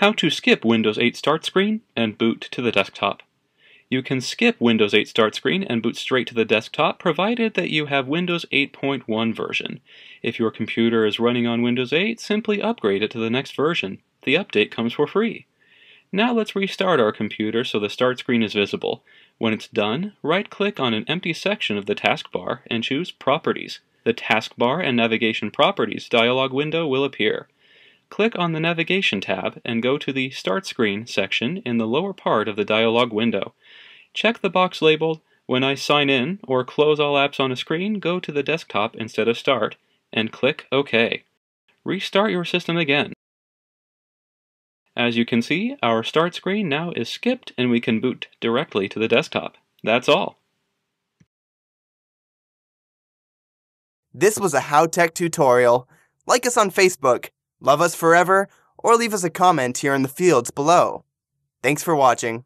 How to skip Windows 8 Start Screen and boot to the desktop. You can skip Windows 8 Start Screen and boot straight to the desktop provided that you have Windows 8.1 version. If your computer is running on Windows 8, simply upgrade it to the next version. The update comes for free. Now let's restart our computer so the start screen is visible. When it's done, right-click on an empty section of the taskbar and choose Properties. The Taskbar and Navigation Properties dialog window will appear click on the Navigation tab and go to the Start Screen section in the lower part of the dialog window. Check the box labeled When I Sign In or Close All Apps on a Screen, go to the desktop instead of Start, and click OK. Restart your system again. As you can see, our Start screen now is skipped and we can boot directly to the desktop. That's all. This was a HowTech tutorial. Like us on Facebook love us forever, or leave us a comment here in the fields below. Thanks for watching.